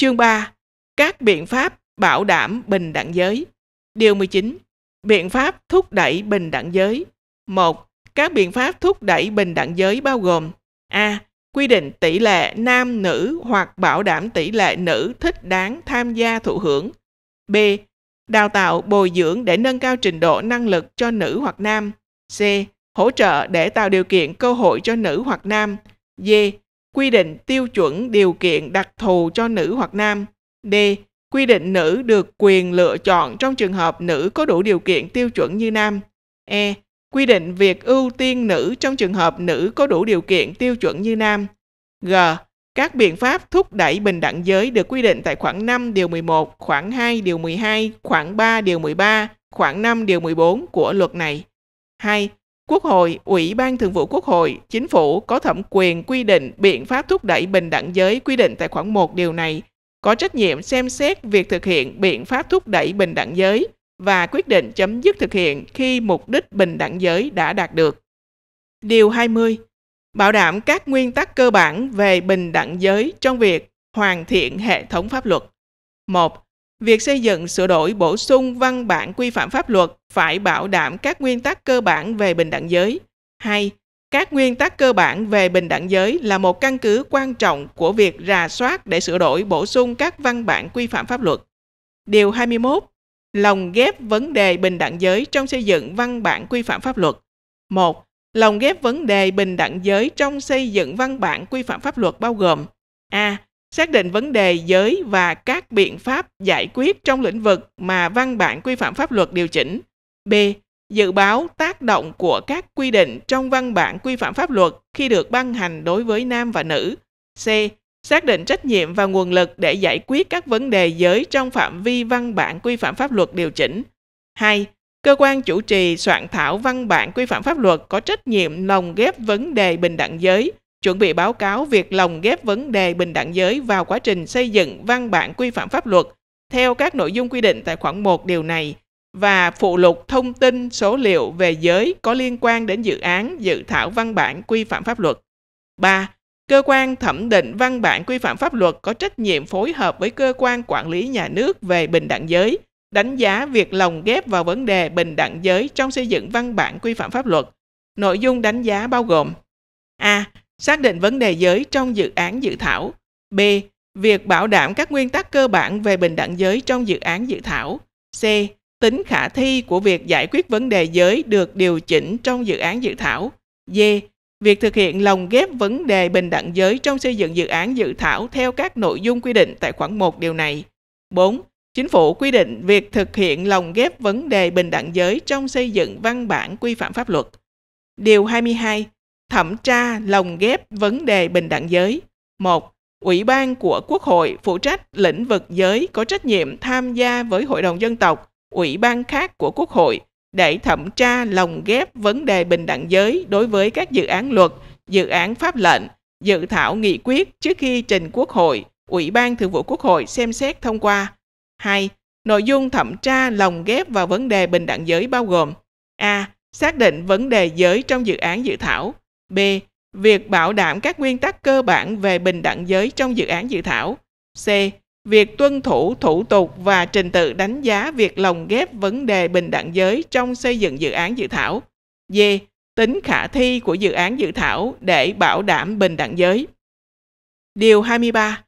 Chương 3. Các biện pháp bảo đảm bình đẳng giới. Điều 19. Biện pháp thúc đẩy bình đẳng giới. 1. Các biện pháp thúc đẩy bình đẳng giới bao gồm A. Quy định tỷ lệ nam nữ hoặc bảo đảm tỷ lệ nữ thích đáng tham gia thụ hưởng. B. Đào tạo bồi dưỡng để nâng cao trình độ năng lực cho nữ hoặc nam. C. Hỗ trợ để tạo điều kiện cơ hội cho nữ hoặc nam. D quy định tiêu chuẩn điều kiện đặc thù cho nữ hoặc nam. D. Quy định nữ được quyền lựa chọn trong trường hợp nữ có đủ điều kiện tiêu chuẩn như nam. E. Quy định việc ưu tiên nữ trong trường hợp nữ có đủ điều kiện tiêu chuẩn như nam. G. Các biện pháp thúc đẩy bình đẳng giới được quy định tại khoản 5 điều 11, khoản 2 điều 12, khoản 3 điều 13, khoản 5 điều 14 của luật này. 2. Quốc hội, Ủy ban Thường vụ Quốc hội, Chính phủ có thẩm quyền quy định biện pháp thúc đẩy bình đẳng giới quy định tại khoản 1 điều này, có trách nhiệm xem xét việc thực hiện biện pháp thúc đẩy bình đẳng giới và quyết định chấm dứt thực hiện khi mục đích bình đẳng giới đã đạt được. Điều 20. Bảo đảm các nguyên tắc cơ bản về bình đẳng giới trong việc hoàn thiện hệ thống pháp luật. 1 việc xây dựng sửa đổi bổ sung văn bản quy phạm pháp luật phải bảo đảm các nguyên tắc cơ bản về bình đẳng giới. 2. Các nguyên tắc cơ bản về bình đẳng giới là một căn cứ quan trọng của việc rà soát để sửa đổi bổ sung các văn bản quy phạm pháp luật. Điều 21. Lồng ghép vấn đề bình đẳng giới trong xây dựng văn bản quy phạm pháp luật. 1. Lồng ghép vấn đề bình đẳng giới trong xây dựng văn bản quy phạm pháp luật bao gồm A xác định vấn đề giới và các biện pháp giải quyết trong lĩnh vực mà văn bản quy phạm pháp luật điều chỉnh. B. Dự báo tác động của các quy định trong văn bản quy phạm pháp luật khi được ban hành đối với nam và nữ. C. Xác định trách nhiệm và nguồn lực để giải quyết các vấn đề giới trong phạm vi văn bản quy phạm pháp luật điều chỉnh. 2. Cơ quan chủ trì soạn thảo văn bản quy phạm pháp luật có trách nhiệm lồng ghép vấn đề bình đẳng giới chuẩn bị báo cáo việc lồng ghép vấn đề bình đẳng giới vào quá trình xây dựng văn bản quy phạm pháp luật theo các nội dung quy định tại khoản 1 điều này và phụ lục thông tin số liệu về giới có liên quan đến dự án dự thảo văn bản quy phạm pháp luật. 3. Cơ quan thẩm định văn bản quy phạm pháp luật có trách nhiệm phối hợp với cơ quan quản lý nhà nước về bình đẳng giới, đánh giá việc lồng ghép vào vấn đề bình đẳng giới trong xây dựng văn bản quy phạm pháp luật. Nội dung đánh giá bao gồm xác định vấn đề giới trong dự án dự thảo. B. Việc bảo đảm các nguyên tắc cơ bản về bình đẳng giới trong dự án dự thảo. C. Tính khả thi của việc giải quyết vấn đề giới được điều chỉnh trong dự án dự thảo. D. Việc thực hiện lồng ghép vấn đề bình đẳng giới trong xây dựng dự án dự thảo theo các nội dung quy định tại khoản 1 điều này. 4. Chính phủ quy định việc thực hiện lồng ghép vấn đề bình đẳng giới trong xây dựng văn bản quy phạm pháp luật. Điều 22 thẩm tra lồng ghép vấn đề bình đẳng giới. 1. Ủy ban của Quốc hội phụ trách lĩnh vực giới có trách nhiệm tham gia với Hội đồng Dân tộc, ủy ban khác của Quốc hội để thẩm tra lồng ghép vấn đề bình đẳng giới đối với các dự án luật, dự án pháp lệnh, dự thảo nghị quyết trước khi trình Quốc hội, Ủy ban Thường vụ Quốc hội xem xét thông qua. 2. Nội dung thẩm tra lồng ghép vào vấn đề bình đẳng giới bao gồm A. Xác định vấn đề giới trong dự án dự thảo. B. Việc bảo đảm các nguyên tắc cơ bản về bình đẳng giới trong dự án dự thảo. C. Việc tuân thủ thủ tục và trình tự đánh giá việc lồng ghép vấn đề bình đẳng giới trong xây dựng dự án dự thảo. D. Tính khả thi của dự án dự thảo để bảo đảm bình đẳng giới. Điều 23.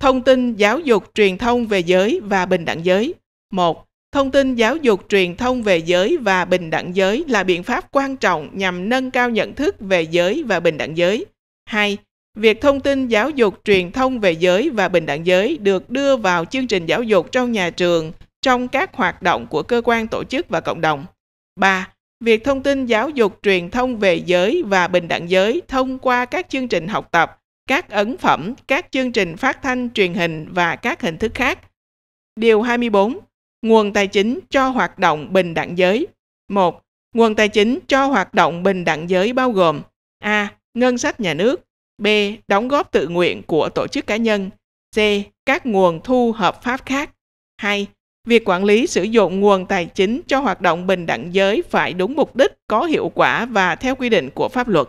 Thông tin giáo dục truyền thông về giới và bình đẳng giới. 1. Thông tin giáo dục truyền thông về giới và bình đẳng giới là biện pháp quan trọng nhằm nâng cao nhận thức về giới và bình đẳng giới. 2. Việc thông tin giáo dục truyền thông về giới và bình đẳng giới được đưa vào chương trình giáo dục trong nhà trường, trong các hoạt động của cơ quan tổ chức và cộng đồng. 3. Việc thông tin giáo dục truyền thông về giới và bình đẳng giới thông qua các chương trình học tập, các ấn phẩm, các chương trình phát thanh truyền hình và các hình thức khác. Điều 24 Nguồn tài chính cho hoạt động bình đẳng giới. 1. Nguồn tài chính cho hoạt động bình đẳng giới bao gồm A. Ngân sách nhà nước B. Đóng góp tự nguyện của tổ chức cá nhân C. Các nguồn thu hợp pháp khác 2. Việc quản lý sử dụng nguồn tài chính cho hoạt động bình đẳng giới phải đúng mục đích, có hiệu quả và theo quy định của pháp luật.